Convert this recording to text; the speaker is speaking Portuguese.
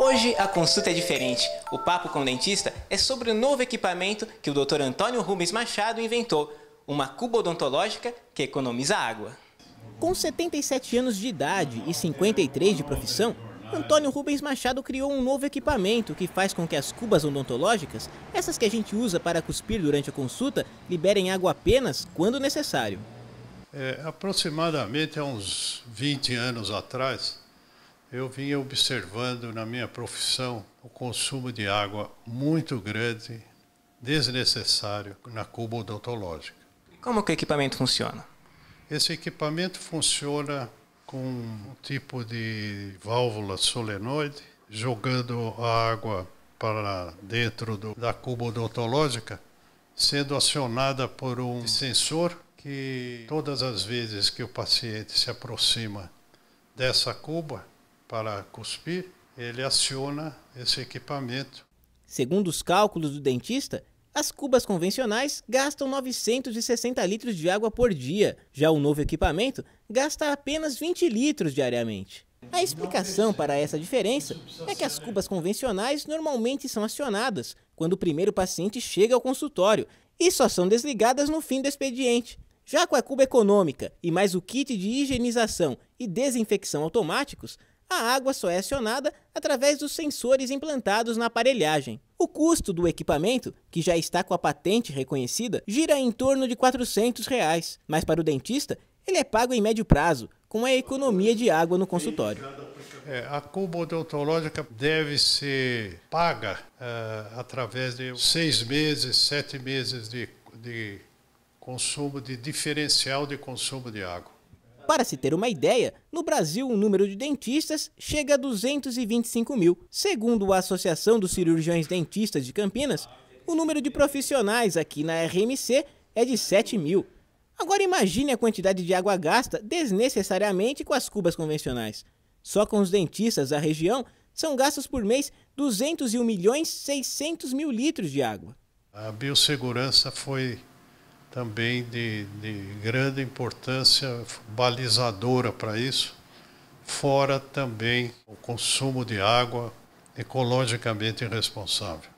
Hoje a consulta é diferente. O Papo com o Dentista é sobre o novo equipamento que o Dr. Antônio Rubens Machado inventou, uma cuba odontológica que economiza água. Com 77 anos de idade e 53 de profissão, Antônio Rubens Machado criou um novo equipamento que faz com que as cubas odontológicas, essas que a gente usa para cuspir durante a consulta, liberem água apenas quando necessário. É, aproximadamente há uns 20 anos atrás, eu vinha observando na minha profissão o consumo de água muito grande, desnecessário, na cuba odontológica. Como que o equipamento funciona? Esse equipamento funciona com um tipo de válvula solenoide, jogando a água para dentro do, da cuba odontológica, sendo acionada por um sensor que todas as vezes que o paciente se aproxima dessa cuba, para cuspir, ele aciona esse equipamento. Segundo os cálculos do dentista, as cubas convencionais gastam 960 litros de água por dia, já o novo equipamento gasta apenas 20 litros diariamente. A explicação para essa diferença é que as cubas convencionais normalmente são acionadas quando o primeiro paciente chega ao consultório e só são desligadas no fim do expediente. Já com a cuba econômica e mais o kit de higienização e desinfecção automáticos, a água só é acionada através dos sensores implantados na aparelhagem. O custo do equipamento, que já está com a patente reconhecida, gira em torno de R$ 400, reais, mas para o dentista, ele é pago em médio prazo, com a economia de água no consultório. É, a cuba odontológica deve ser paga uh, através de seis meses, sete meses de, de consumo, de diferencial de consumo de água. Para se ter uma ideia, no Brasil o número de dentistas chega a 225 mil. Segundo a Associação dos Cirurgiões Dentistas de Campinas, o número de profissionais aqui na RMC é de 7 mil. Agora imagine a quantidade de água gasta desnecessariamente com as cubas convencionais. Só com os dentistas da região são gastos por mês 201 milhões 600 mil litros de água. A biossegurança foi também de, de grande importância balizadora para isso, fora também o consumo de água ecologicamente responsável.